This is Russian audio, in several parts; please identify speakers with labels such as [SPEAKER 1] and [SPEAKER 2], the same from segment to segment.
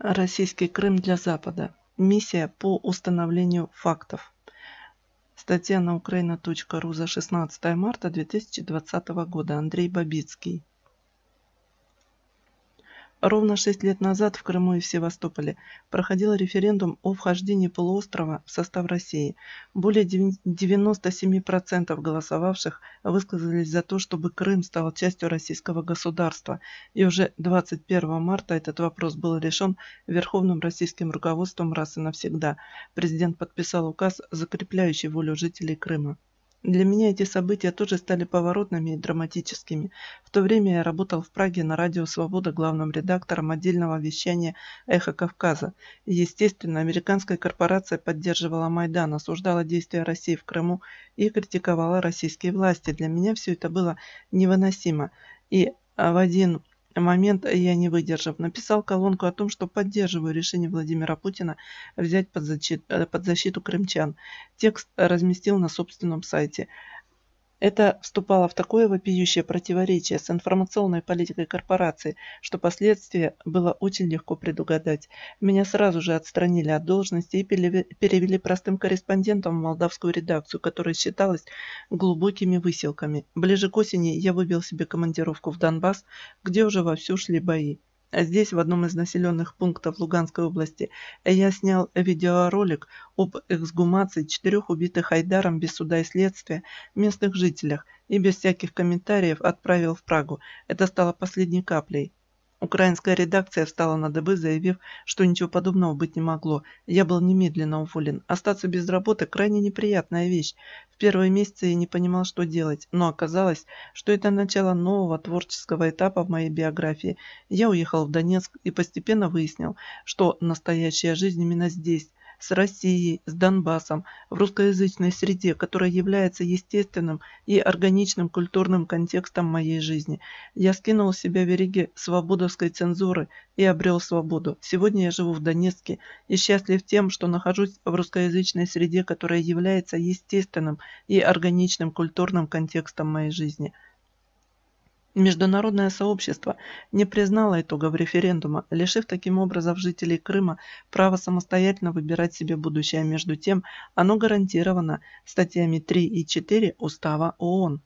[SPEAKER 1] Российский Крым для Запада. Миссия по установлению фактов. Статья на ukraina.ru за 16 марта 2020 года. Андрей Бабицкий. Ровно шесть лет назад в Крыму и в Севастополе проходил референдум о вхождении полуострова в состав России. Более 97% голосовавших высказались за то, чтобы Крым стал частью российского государства, и уже 21 марта этот вопрос был решен Верховным российским руководством раз и навсегда. Президент подписал указ, закрепляющий волю жителей Крыма. Для меня эти события тоже стали поворотными и драматическими. В то время я работал в Праге на радио «Свобода» главным редактором отдельного вещания «Эхо Кавказа». И, естественно, американская корпорация поддерживала Майдан, осуждала действия России в Крыму и критиковала российские власти. Для меня все это было невыносимо. И а, в один момент я не выдержав. Написал колонку о том, что поддерживаю решение Владимира Путина взять под защиту, э, под защиту крымчан. Текст разместил на собственном сайте. Это вступало в такое вопиющее противоречие с информационной политикой корпорации, что последствия было очень легко предугадать. Меня сразу же отстранили от должности и перевели простым корреспондентом в молдавскую редакцию, которая считалась глубокими выселками. Ближе к осени я выбил себе командировку в Донбасс, где уже вовсю шли бои. А здесь, в одном из населенных пунктов Луганской области, я снял видеоролик об эксгумации четырех убитых Айдаром без суда и следствия местных жителях и без всяких комментариев отправил в Прагу. Это стало последней каплей. Украинская редакция встала на дыбы, заявив, что ничего подобного быть не могло. Я был немедленно уволен. Остаться без работы – крайне неприятная вещь. В первые месяцы я не понимал, что делать, но оказалось, что это начало нового творческого этапа в моей биографии. Я уехал в Донецк и постепенно выяснил, что настоящая жизнь именно здесь – с Россией, с Донбассом, в русскоязычной среде, которая является естественным и органичным культурным контекстом моей жизни. Я скинул с себя вериги свободовской цензуры и обрел свободу. Сегодня я живу в Донецке и счастлив тем, что нахожусь в русскоязычной среде, которая является естественным и органичным культурным контекстом моей жизни. Международное сообщество не признало итогов референдума, лишив таким образом жителей Крыма права самостоятельно выбирать себе будущее. Между тем, оно гарантировано статьями 3 и 4 Устава ООН.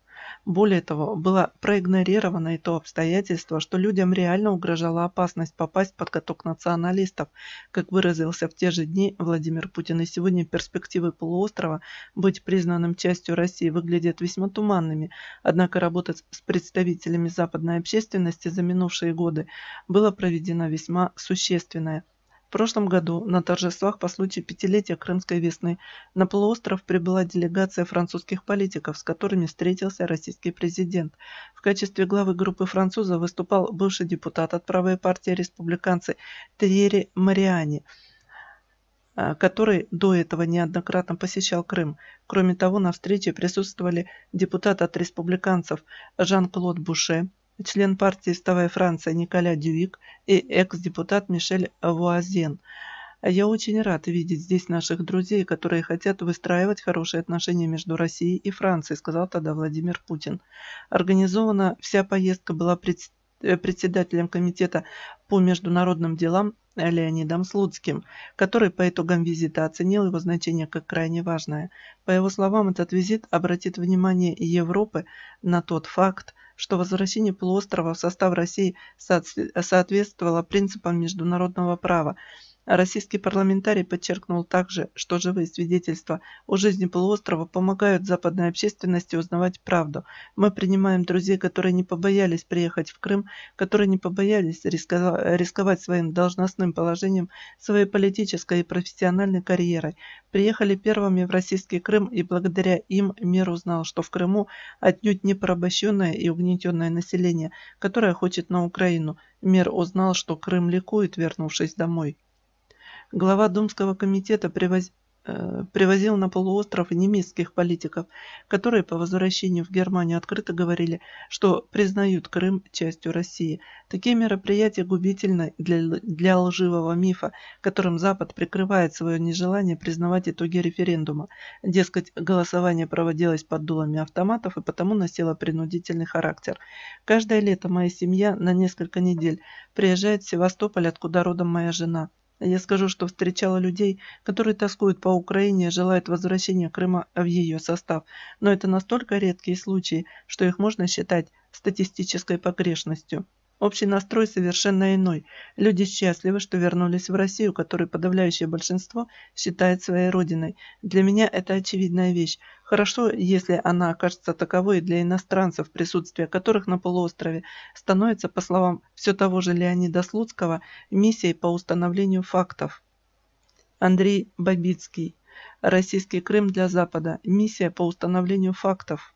[SPEAKER 1] Более того, было проигнорировано и то обстоятельство, что людям реально угрожала опасность попасть под каток националистов. Как выразился в те же дни Владимир Путин, и сегодня перспективы полуострова быть признанным частью России выглядят весьма туманными. Однако работать с представителями западной общественности за минувшие годы было проведено весьма существенное. В прошлом году на торжествах по случаю пятилетия Крымской весны на полуостров прибыла делегация французских политиков, с которыми встретился российский президент. В качестве главы группы француза выступал бывший депутат от правой партии республиканцы Тьерри Мариани э, который до этого неоднократно посещал Крым. Кроме того, на встрече присутствовали депутат от республиканцев Жан-Клод Буше, член партии «Вставая Франция» Николя Дюик и экс-депутат Мишель Вуазен. Я очень рад видеть здесь наших друзей, которые хотят выстраивать хорошие отношения между Россией и Францией, сказал тогда Владимир Путин. Организована вся поездка была э, председателем комитета по международным делам Леонидом Слуцким, который по итогам визита оценил его значение как крайне важное. По его словам, этот визит обратит внимание Европы на тот факт, что возвращение полуострова в состав России соответствовало принципам международного права, Российский парламентарий подчеркнул также, что живые свидетельства о жизни полуострова помогают западной общественности узнавать правду. Мы принимаем друзей, которые не побоялись приехать в Крым, которые не побоялись рисковать своим должностным положением, своей политической и профессиональной карьерой. Приехали первыми в российский Крым, и благодаря им мир узнал, что в Крыму отнюдь не порабощенное и угнетенное население, которое хочет на Украину. Мир узнал, что Крым ликует, вернувшись домой. Глава Думского комитета привоз... э, привозил на полуостров немецких политиков, которые по возвращению в Германию открыто говорили, что признают Крым частью России. Такие мероприятия губительны для, для лживого мифа, которым Запад прикрывает свое нежелание признавать итоги референдума. Дескать, голосование проводилось под дулами автоматов и потому носило принудительный характер. Каждое лето моя семья на несколько недель приезжает в Севастополь, откуда родом моя жена. Я скажу, что встречала людей, которые тоскуют по Украине и желают возвращения Крыма в ее состав, но это настолько редкие случаи, что их можно считать статистической погрешностью. Общий настрой совершенно иной. Люди счастливы, что вернулись в Россию, которую подавляющее большинство считает своей родиной. Для меня это очевидная вещь. Хорошо, если она окажется таковой для иностранцев, присутствие которых на полуострове становится, по словам все того же Леонида Слуцкого, миссией по установлению фактов. Андрей Бабицкий. Российский Крым для Запада. Миссия по установлению фактов.